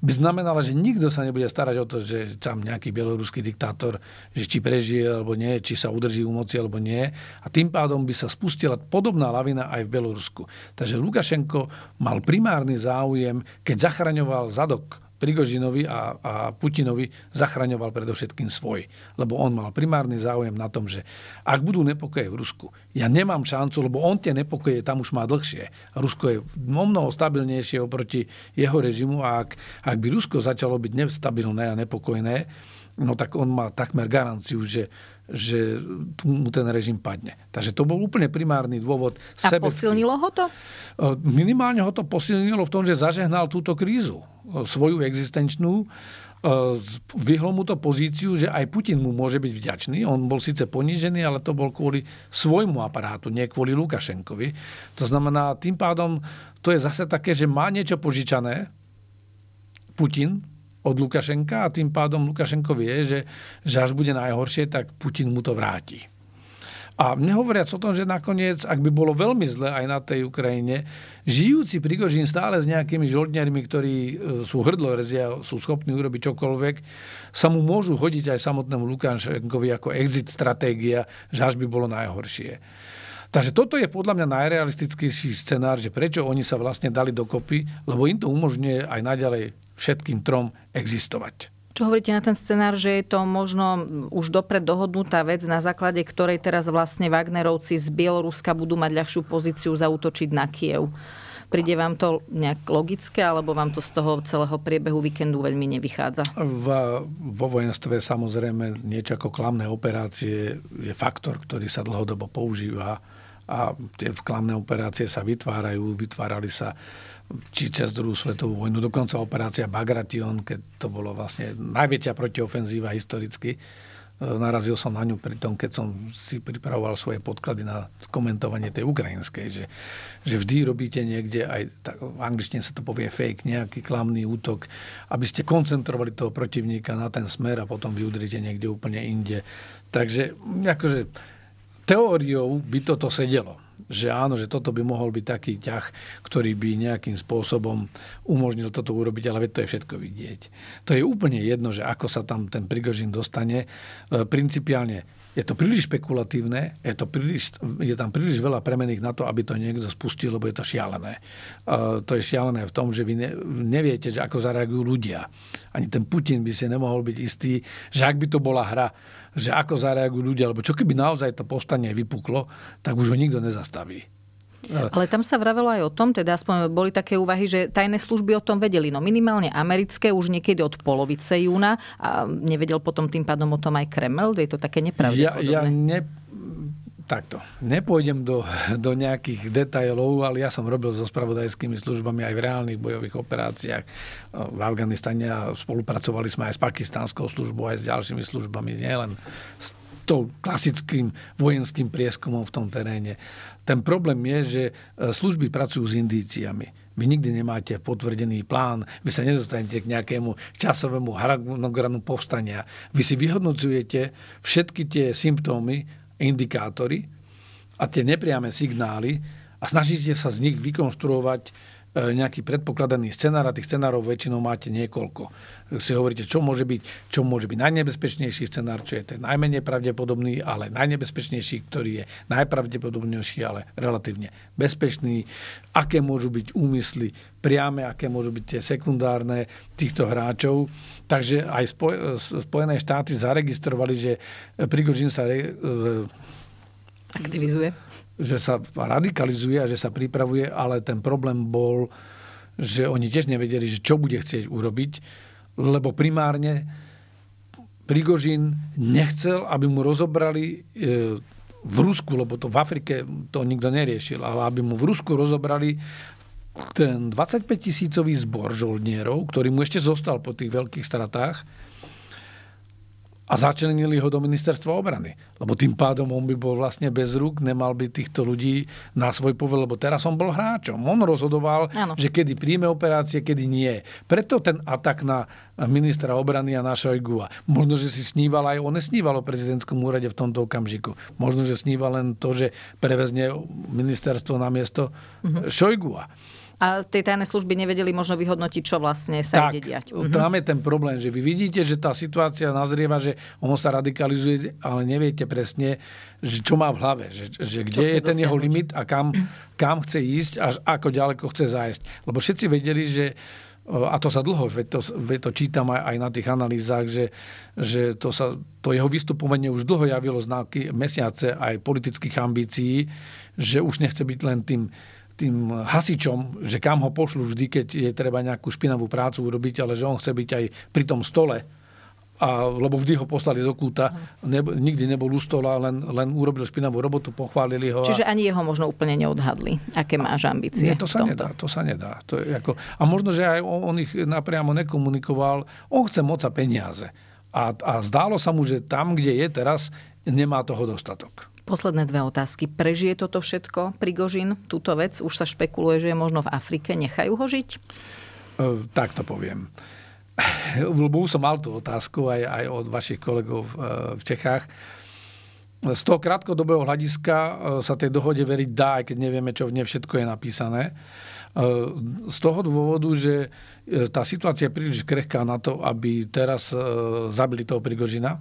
by znamenala, že nikto sa nebude starať o to, že tam nejaký bieloruský diktátor, že či prežije alebo nie, či sa udrží u moci alebo nie. A tým pádom by sa spustila podobná lavina aj v Bielorusku. Takže Lukašenko mal primárny záujem, keď zachraňoval zadok Prigožinovi a, a Putinovi zachraňoval predovšetkým svoj. Lebo on mal primárny záujem na tom, že ak budú nepokoje v Rusku, ja nemám šancu, lebo on tie nepokoje tam už má dlhšie. Rusko je o mnoho stabilnejšie oproti jeho režimu a ak, ak by Rusko začalo byť nestabilné a nepokojné, no tak on má takmer garanciu, že, že tu mu ten režim padne. Takže to bol úplne primárny dôvod. A sebecký. posilnilo ho to? Minimálne ho to posilnilo v tom, že zažehnal túto krízu svoju existenčnú, e, vyhlo mu to pozíciu, že aj Putin mu môže byť vďačný. On bol síce ponížený, ale to bol kvôli svojmu aparátu, nie kvôli Lukašenkovi. To znamená, tým pádom to je zase také, že má niečo požičané Putin od Lukašenka a tým pádom Lukašenko vie, že, že až bude najhoršie, tak Putin mu to vráti. A nehovoriac o tom, že nakoniec, ak by bolo veľmi zle aj na tej Ukrajine, žijúci Prigožín stále s nejakými žoldnermi, ktorí e, sú hrdlo rezia, sú schopní urobiť čokoľvek, sa mu môžu hodiť aj samotnému Lukášenkovi ako exit stratégia, že až by bolo najhoršie. Takže toto je podľa mňa najrealistickejší scenár, že prečo oni sa vlastne dali dokopy, lebo im to umožňuje aj naďalej všetkým trom existovať. Čo hovoríte na ten scenár, že je to možno už dopred dohodnutá vec, na základe ktorej teraz vlastne Wagnerovci z Bieloruska budú mať ľahšiu pozíciu zautočiť na Kiev? Príde vám to nejak logické, alebo vám to z toho celého priebehu víkendu veľmi nevychádza? V, vo vojenstve samozrejme niečo ako klamné operácie je faktor, ktorý sa dlhodobo používa a tie klamné operácie sa vytvárajú, vytvárali sa či cez druhú svetovú vojnu, dokonca operácia Bagration, keď to bolo vlastne najväčšia protiofenzíva historicky. E, narazil som na ňu pri tom, keď som si pripravoval svoje podklady na komentovanie tej ukrajinskej, že, že vždy robíte niekde, aj tak, v angličtine sa to povie fake, nejaký klamný útok, aby ste koncentrovali toho protivníka na ten smer a potom vyudrite niekde úplne inde. Takže akože, teóriou by toto sedelo že áno, že toto by mohol byť taký ťah, ktorý by nejakým spôsobom umožnil toto urobiť, ale veď to je všetko vidieť. To je úplne jedno, že ako sa tam ten Prigožin dostane. E, principiálne je to príliš špekulatívne, je, to príliš, je tam príliš veľa premených na to, aby to niekto spustil, lebo je to šialené. Uh, to je šialené v tom, že vy ne, neviete, že ako zareagujú ľudia. Ani ten Putin by si nemohol byť istý, že ak by to bola hra, že ako zareagujú ľudia, lebo čo keby naozaj to povstanie vypuklo, tak už ho nikto nezastaví. Ale tam sa vravelo aj o tom, teda aspoň boli také úvahy, že tajné služby o tom vedeli. No minimálne americké už niekedy od polovice júna a nevedel potom tým pádom o tom aj Kreml. Je to také nepravdepodobné. Ja, ja ne... Takto. Nepôjdem do, do nejakých detajlov, ale ja som robil so spravodajskými službami aj v reálnych bojových operáciách v Afganistane a spolupracovali sme aj s pakistánskou službou, aj s ďalšími službami, nielen s tou klasickým vojenským prieskumom v tom teréne. Ten problém je, že e, služby pracujú s indíciami. Vy nikdy nemáte potvrdený plán, vy sa nedostanete k nejakému časovému harmonogramu povstania. Vy si vyhodnocujete všetky tie symptómy, indikátory a tie nepriame signály a snažíte sa z nich vykonštruovať E, nejaký predpokladaný scenár a tých scenárov väčšinou máte niekoľko. Si hovoríte, čo môže byť, čo môže byť najnebezpečnejší scenár, čo je ten najmenej pravdepodobný, ale najnebezpečnejší, ktorý je najpravdepodobnejší, ale relatívne bezpečný. Aké môžu byť úmysly priame, aké môžu byť tie sekundárne týchto hráčov. Takže aj Spojené štáty zaregistrovali, že Prigožin sa re- e, aktivizuje že sa radikalizuje a že sa pripravuje, ale ten problém bol, že oni tiež nevedeli, že čo bude chcieť urobiť, lebo primárne Prigožin nechcel, aby mu rozobrali e, v Rusku, lebo to v Afrike to nikto neriešil, ale aby mu v Rusku rozobrali ten 25 tisícový zbor žoldnierov, ktorý mu ešte zostal po tých veľkých stratách, a začlenili ho do ministerstva obrany. Lebo tým pádom on by bol vlastne bez rúk, nemal by týchto ľudí na svoj povel, lebo teraz on bol hráčom. On rozhodoval, ano. že kedy príjme operácie, kedy nie. Preto ten atak na ministra obrany a na Šojgu. Možno, že si sníval aj, on nesníval o prezidentskom úrade v tomto okamžiku. Možno, že sníval len to, že prevezne ministerstvo na miesto uh-huh. Šojgu a tie tajné služby nevedeli možno vyhodnotiť, čo vlastne sa tak, ide diať. Mhm. Tam je ten problém, že vy vidíte, že tá situácia nazrieva, že ono sa radikalizuje, ale neviete presne, že čo má v hlave, že, že kde je ten dosiahnuť. jeho limit a kam, kam chce ísť a ako ďaleko chce zájsť. Lebo všetci vedeli, že a to sa dlho, veď to, veď to čítam aj, aj na tých analýzach, že, že to, sa, to jeho vystupovanie už dlho javilo znaky mesiace aj politických ambícií, že už nechce byť len tým tým hasičom, že kam ho pošlu vždy, keď je treba nejakú špinavú prácu urobiť, ale že on chce byť aj pri tom stole, a, lebo vždy ho poslali do kúta, ne, nikdy nebol u stola, len, len urobil špinavú robotu, pochválili ho. A... Čiže ani jeho možno úplne neodhadli, aké máš ambície. Nie, to sa nedá, to sa nedá. To je ako... A možno, že aj on, on ich napriamo nekomunikoval, on chce moca peniaze. A, a zdálo sa mu, že tam, kde je teraz, nemá toho dostatok. Posledné dve otázky. Prežije toto všetko Prigožin, túto vec? Už sa špekuluje, že je možno v Afrike. Nechajú ho žiť? E, tak to poviem. V Lbu som mal tú otázku aj, aj od vašich kolegov e, v Čechách. Z toho krátkodobého hľadiska e, sa tej dohode veriť dá, aj keď nevieme, čo v nej všetko je napísané. E, z toho dôvodu, že tá situácia je príliš krehká na to, aby teraz zabili toho Prigožina,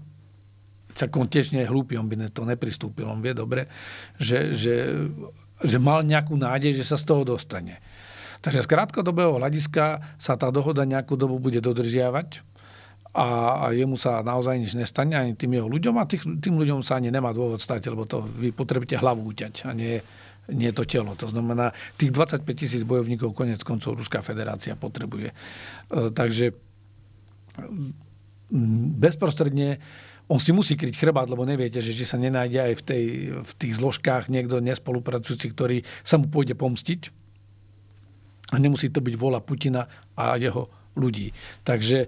však on tiež nie je hlúpy, on by to nepristúpil, on vie dobre, že, že, že mal nejakú nádej, že sa z toho dostane. Takže z krátkodobého hľadiska sa tá dohoda nejakú dobu bude dodržiavať a, a jemu sa naozaj nič nestane, ani tým jeho ľuďom a tých, tým ľuďom sa ani nemá dôvod stať, lebo to vy potrebujete hlavu uťať a nie, nie to telo. To znamená, tých 25 tisíc bojovníkov konec koncov Ruská federácia potrebuje. E, takže bezprostredne on si musí kryť chrbát, lebo neviete, že či sa nenájde aj v, tej, v tých zložkách niekto nespolupracujúci, ktorý sa mu pôjde pomstiť. A nemusí to byť vola Putina a jeho ľudí. Takže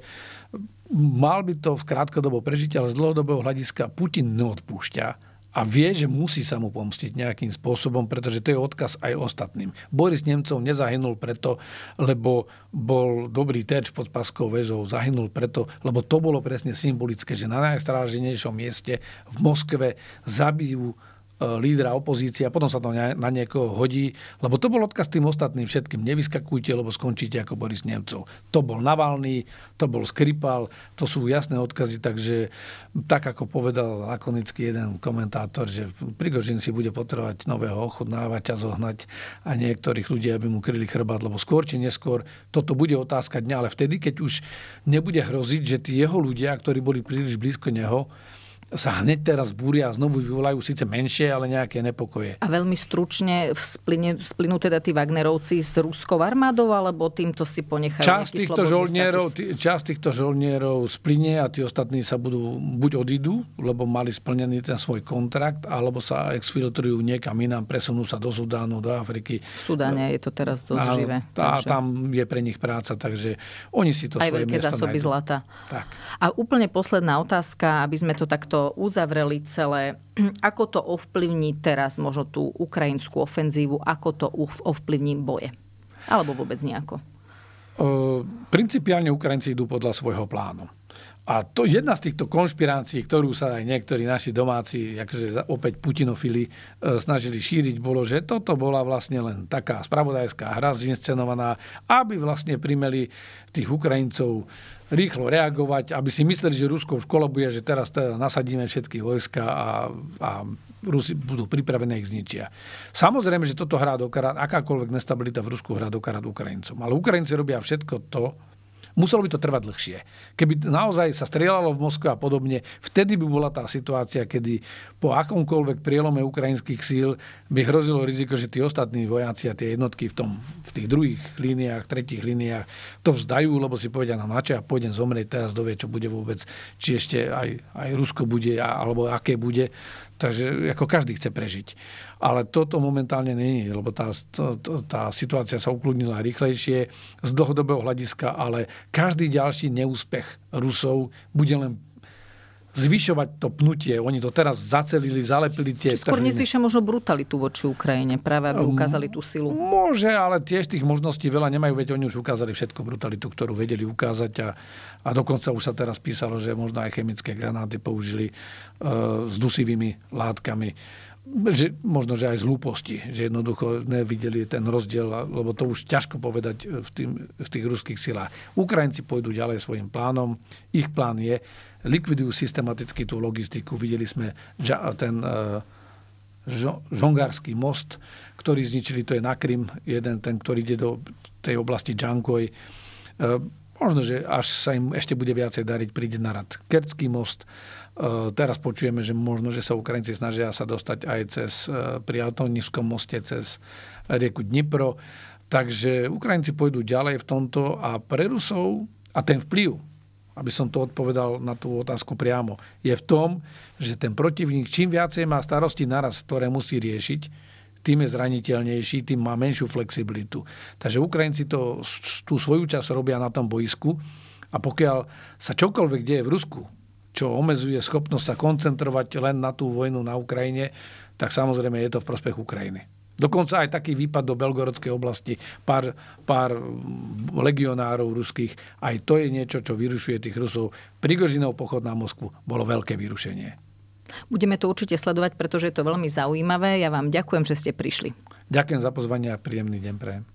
mal by to v krátkodobo prežiť, ale z dlhodobého hľadiska Putin neodpúšťa a vie, že musí sa mu pomstiť nejakým spôsobom, pretože to je odkaz aj ostatným. Boris Nemcov nezahynul preto, lebo bol dobrý terč pod Paskou väžou, zahynul preto, lebo to bolo presne symbolické, že na najstráženejšom mieste v Moskve zabijú E, lídra opozície a potom sa to na niekoho hodí. Lebo to bol odkaz tým ostatným všetkým. Nevyskakujte, lebo skončíte ako Boris Nemcov. To bol Navalný, to bol Skripal, to sú jasné odkazy, takže tak ako povedal lakonicky jeden komentátor, že Prigožin si bude potrebovať nového ochudnávača zohnať a niektorých ľudí, aby mu kryli chrbát, lebo skôr či neskôr toto bude otázka dňa, ale vtedy, keď už nebude hroziť, že tí jeho ľudia, ktorí boli príliš blízko neho, sa hneď teraz búria a znovu vyvolajú síce menšie, ale nejaké nepokoje. A veľmi stručne splynú teda tí Wagnerovci s ruskou armádou, alebo týmto si ponechajú čas týchto žolnierov, tý, Čas týchto žolnierov splynie a tí ostatní sa budú, buď odídu, lebo mali splnený ten svoj kontrakt, alebo sa exfiltrujú niekam inám, presunú sa do Sudánu, do Afriky. V Sudáne je to teraz dosť a, živé. A takže... tam je pre nich práca, takže oni si to Aj svoje veľké zásoby zlata. Tak. A úplne posledná otázka, aby sme to takto uzavreli celé, ako to ovplyvní teraz možno tú ukrajinskú ofenzívu, ako to ovplyvní boje? Alebo vôbec nejako? E, principiálne Ukrajinci idú podľa svojho plánu. A to jedna z týchto konšpirácií, ktorú sa aj niektorí naši domáci, akože opäť putinofili, e, snažili šíriť, bolo, že toto bola vlastne len taká spravodajská hra zinscenovaná, aby vlastne primeli tých Ukrajincov rýchlo reagovať, aby si mysleli, že Rusko už kolabuje, že teraz teda nasadíme všetky vojska a, a Rusi budú pripravené ich zničia. Samozrejme, že toto hrá do akákoľvek nestabilita v Rusku hrá do Ukrajincom. Ale Ukrajinci robia všetko to, Muselo by to trvať dlhšie. Keby naozaj sa strieľalo v Moskve a podobne, vtedy by bola tá situácia, kedy po akomkoľvek prielome ukrajinských síl by hrozilo riziko, že tí ostatní vojaci a tie jednotky v, tom, v tých druhých líniách, tretích líniách to vzdajú, lebo si povedia na no, načo a ja pôjdem zomrieť teraz, dovie, čo bude vôbec, či ešte aj, aj Rusko bude, alebo aké bude. Takže ako každý chce prežiť. Ale toto momentálne není, lebo tá, to, to, tá situácia sa ukludnila rýchlejšie z dlhodobého hľadiska, ale každý ďalší neúspech Rusov bude len zvyšovať to pnutie. Oni to teraz zacelili, zalepili tie... Či skôr nezvyšia možno brutalitu voči Ukrajine, práve aby ukázali tú silu. Môže, ale tiež tých možností veľa nemajú, veď oni už ukázali všetko brutalitu, ktorú vedeli ukázať a, a dokonca už sa teraz písalo, že možno aj chemické granáty použili e, s dusivými látkami že, možno, že aj z hlúposti, že jednoducho nevideli ten rozdiel, lebo to už ťažko povedať eh, v, tým, v tých ruských silách. Ukrajinci pôjdu ďalej svojim plánom. Ich plán je, likvidujú systematicky tú logistiku. Videli sme ten eh, žongársky most, ktorý zničili, to je na Krym, jeden ten, ktorý ide do tej oblasti Džankoj. Eh, možno, že až sa im ešte bude viacej dariť, príde na rad Kertský most Eh, teraz počujeme, že možno, že sa Ukrajinci snažia sa dostať aj cez eh, pri Altovníckom moste, cez rieku Dnipro. Takže Ukrajinci pôjdu ďalej v tomto a pre Rusov a ten vplyv, aby som to odpovedal na tú otázku priamo, je v tom, že ten protivník čím viacej má starosti naraz, ktoré musí riešiť, tým je zraniteľnejší, tým má menšiu flexibilitu. Takže Ukrajinci to, tú svoju časť robia na tom boisku a pokiaľ sa čokoľvek deje v Rusku, čo omezuje schopnosť sa koncentrovať len na tú vojnu na Ukrajine, tak samozrejme je to v prospech Ukrajiny. Dokonca aj taký výpad do Belgorodskej oblasti, pár, pár legionárov ruských, aj to je niečo, čo vyrušuje tých Rusov. Prigožinov pochod na Moskvu bolo veľké vyrušenie. Budeme to určite sledovať, pretože je to veľmi zaujímavé. Ja vám ďakujem, že ste prišli. Ďakujem za pozvanie a príjemný deň prejem.